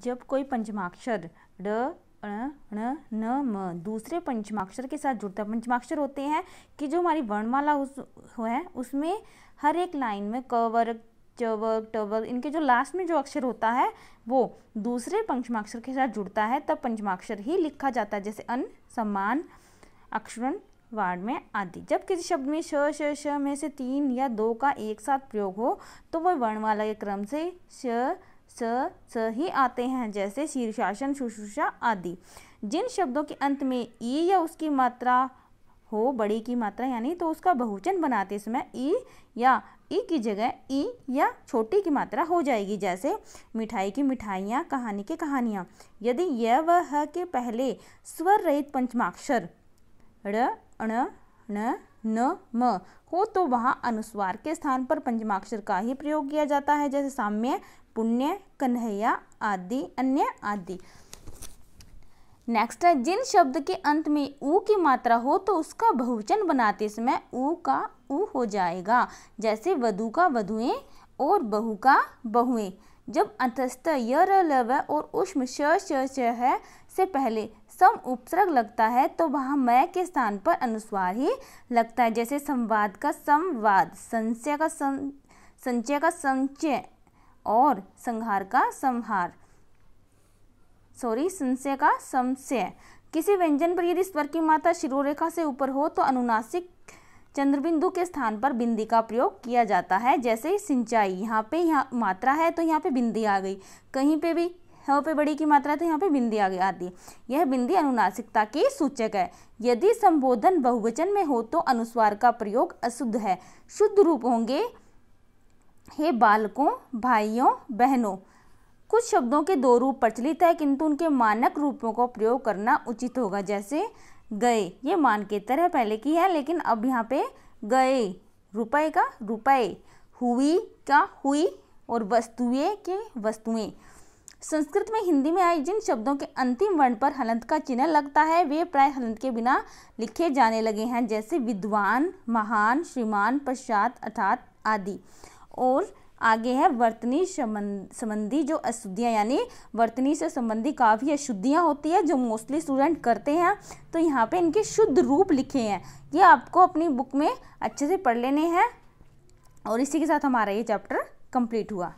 जब कोई पंचमाक्षर ड न न म दूसरे पंचमाक्षर के साथ जुड़ता है पंचमाक्षर होते हैं कि जो हमारी वर्णमाला उस है उसमें हर एक लाइन में क वर्ग च वर्ग ट वर्ग इनके जो लास्ट में जो अक्षर होता है वो दूसरे पंचमाक्षर के साथ जुड़ता है तब पंचमाक्षर ही लिखा जाता है जैसे अन सम्मान अक्षरण वार्ड में आदि जब किसी शब्द में श श श में से तीन या दो का एक साथ प्रयोग हो तो वह वर्णमाला के क्रम से श स स ही आते हैं जैसे शीर्षासन शुश्रूषा आदि जिन शब्दों के अंत में ई या उसकी मात्रा हो बड़ी की मात्रा यानी तो उसका बहुवचन बनाते समय ई या ई की जगह ई या छोटी की मात्रा हो जाएगी जैसे मिठाई की मिठाइयाँ कहानी की कहानियाँ यदि यह ह के पहले स्वर रहित पंचमाक्षर ण ण न म हो तो वहाँ अनुस्वार के स्थान पर पंचमाक्षर का ही प्रयोग किया जाता है जैसे साम्य पुण्य कन्हैया आदि अन्य आदि नेक्स्ट है जिन शब्द के अंत में ऊ की मात्रा हो तो उसका बहुवचन बनाते समय ऊ का ऊ हो जाएगा जैसे वधु का वधुएं और बहु का बहुएं जब अंतस्थ लव है और उष्म श है से पहले सम उपसर्ग लगता है तो वहाँ मय के स्थान पर अनुस्वार ही लगता है जैसे संवाद का संवाद संचय का सं संचय का संचय और संहार का संहार सॉरी संशय का संशय किसी व्यंजन पर यदि स्वर की मात्रा शिरोरेखा से ऊपर हो तो अनुनासिक चंद्रबिंदु के स्थान पर बिंदी का प्रयोग किया जाता है जैसे सिंचाई यहाँ पे यहाँ मात्रा है तो यहाँ पे बिंदी आ गई कहीं पे भी यहाँ पे बड़ी की मात्रा है तो यहाँ पे बिंदी आगे आती है यह बिंदी अनुनासिकता की सूचक है यदि संबोधन बहुवचन में हो तो अनुस्वार का प्रयोग अशुद्ध है शुद्ध रूप होंगे हे बालकों भाइयों बहनों कुछ शब्दों के दो रूप प्रचलित है किंतु उनके मानक रूपों का प्रयोग करना उचित होगा जैसे गए ये मान के तरह पहले की है लेकिन अब यहाँ पे गए रुपए का रुपए हुई का हुई और वस्तुएं के वस्तुएं संस्कृत में हिंदी में आए जिन शब्दों के अंतिम वर्ण पर हलंत का चिन्ह लगता है वे प्राय हलंत के बिना लिखे जाने लगे हैं जैसे विद्वान महान श्रीमान पश्चात अर्थात आदि और आगे है वर्तनी संबंधी जो अशुद्धियाँ यानी वर्तनी से संबंधी काफ़ी अशुद्धियाँ होती है जो मोस्टली स्टूडेंट करते हैं तो यहाँ पे इनके शुद्ध रूप लिखे हैं ये आपको अपनी बुक में अच्छे से पढ़ लेने हैं और इसी के साथ हमारा ये चैप्टर कंप्लीट हुआ